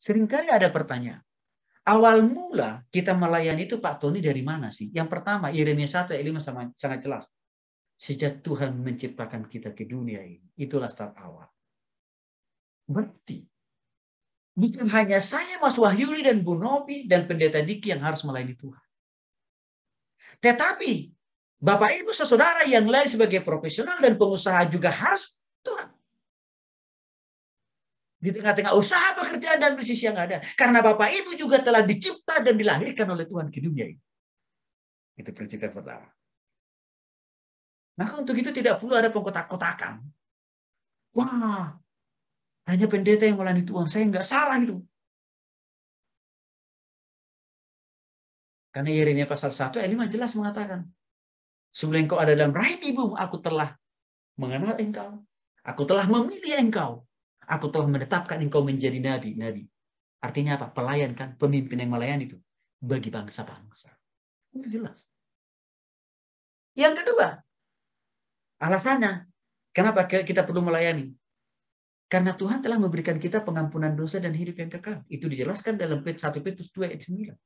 Seringkali ada pertanyaan. Awal mula kita melayani itu Pak Tony dari mana sih? Yang pertama, Yeremia 1 ayat 5 sama, sangat jelas. Sejak Tuhan menciptakan kita ke dunia ini, itulah start awal. Berarti, bukan hanya saya, Mas Wahyuri dan Bu Novi dan Pendeta Diki yang harus melayani Tuhan. Tetapi Bapak Ibu Saudara yang lain sebagai profesional dan pengusaha juga harus di tengah-tengah usaha pekerjaan dan bisnis yang ada. Karena Bapak Ibu juga telah dicipta dan dilahirkan oleh Tuhan ke dunia ini. Itu prinsip yang pertama. Maka untuk itu tidak perlu ada pengkotak-kotakan. Wah, hanya pendeta yang melayani Tuhan. Saya nggak salah itu. Karena Yeremia pasal 1 ayat 5 jelas mengatakan, sebelum engkau ada dalam rahim ibu, aku telah mengenal engkau. Aku telah memilih engkau Aku telah menetapkan engkau menjadi nabi. Nabi. Artinya apa? Pelayan kan? Pemimpin yang melayani itu. Bagi bangsa-bangsa. Itu jelas. Yang kedua. Alasannya. Kenapa kita perlu melayani? Karena Tuhan telah memberikan kita pengampunan dosa dan hidup yang kekal. Itu dijelaskan dalam 1 Petrus 2 ayat 9.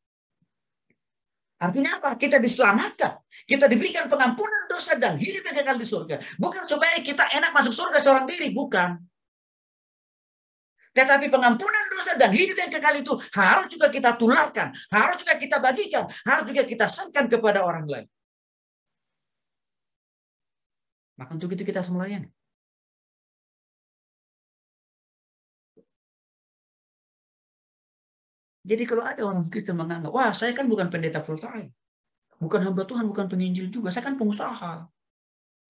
Artinya apa? Kita diselamatkan. Kita diberikan pengampunan dosa dan hidup yang kekal di surga. Bukan supaya kita enak masuk surga seorang diri. Bukan. Tetapi pengampunan dosa dan hidup yang kekal itu harus juga kita tularkan, harus juga kita bagikan, harus juga kita serahkan kepada orang lain. Maka untuk itu kita harus melayani. Jadi kalau ada orang Kristen menganggap, wah saya kan bukan pendeta full Bukan hamba Tuhan, bukan penginjil juga. Saya kan pengusaha.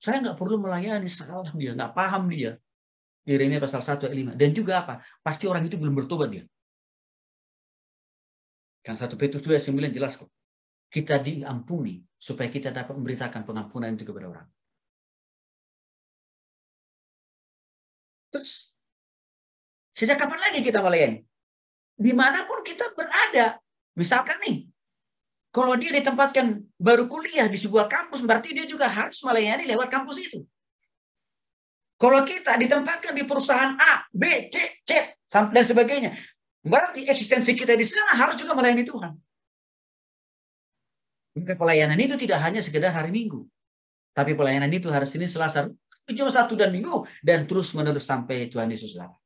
Saya nggak perlu melayani. Salah dia, nggak paham dia. Yeremia pasal 1 ayat 5. Dan juga apa? Pasti orang itu belum bertobat dia. Kan 1 Petrus 2 ayat 9 jelas kok. Kita diampuni supaya kita dapat memberitakan pengampunan itu kepada orang. Terus, sejak kapan lagi kita melayani? Dimanapun kita berada. Misalkan nih, kalau dia ditempatkan baru kuliah di sebuah kampus, berarti dia juga harus melayani lewat kampus itu. Kalau kita ditempatkan di perusahaan A, B, C, C, dan sebagainya. Berarti eksistensi kita di sana harus juga melayani Tuhan. Maka pelayanan itu tidak hanya sekedar hari Minggu. Tapi pelayanan itu harus ini selasa, cuma satu dan minggu. Dan terus menerus sampai Tuhan Yesus datang.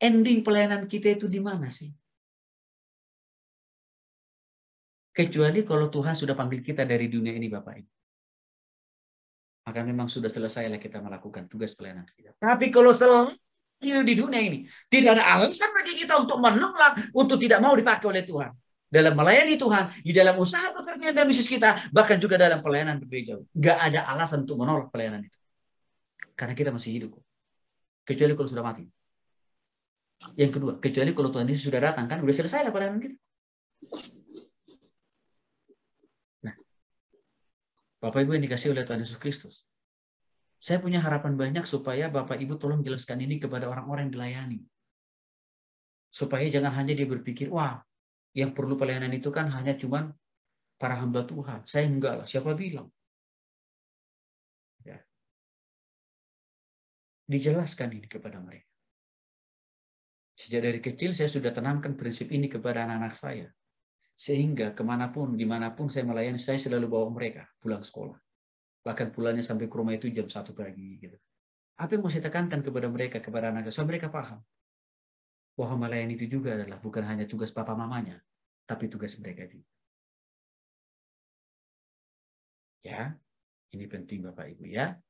Ending pelayanan kita itu di mana sih? Kecuali kalau Tuhan sudah panggil kita dari dunia ini Bapak Ibu. Maka memang sudah selesai lah kita melakukan tugas pelayanan kita. Tapi kalau selalu di dunia ini, tidak ada alasan bagi kita untuk menolak, untuk tidak mau dipakai oleh Tuhan. Dalam melayani Tuhan, di dalam usaha pekerjaan dan bisnis kita, bahkan juga dalam pelayanan berbeda Gak ada alasan untuk menolak pelayanan itu. Karena kita masih hidup. Kecuali kalau sudah mati. Yang kedua, kecuali kalau Tuhan ini sudah datang, kan sudah selesai lah pelayanan kita. Bapak Ibu yang dikasih oleh Tuhan Yesus Kristus. Saya punya harapan banyak supaya Bapak Ibu tolong jelaskan ini kepada orang-orang yang dilayani. Supaya jangan hanya dia berpikir, wah yang perlu pelayanan itu kan hanya cuman para hamba Tuhan. Saya enggak lah, siapa bilang? Ya. Dijelaskan ini kepada mereka. Sejak dari kecil saya sudah tanamkan prinsip ini kepada anak-anak saya. Sehingga kemanapun, dimanapun saya melayani, saya selalu bawa mereka pulang sekolah. Bahkan pulangnya sampai ke rumah itu jam satu pagi. Gitu. Apa yang mau saya tekankan kepada mereka, kepada anak anak supaya mereka paham. Bahwa melayani itu juga adalah bukan hanya tugas papa mamanya, tapi tugas mereka juga. Ya, ini penting Bapak Ibu ya.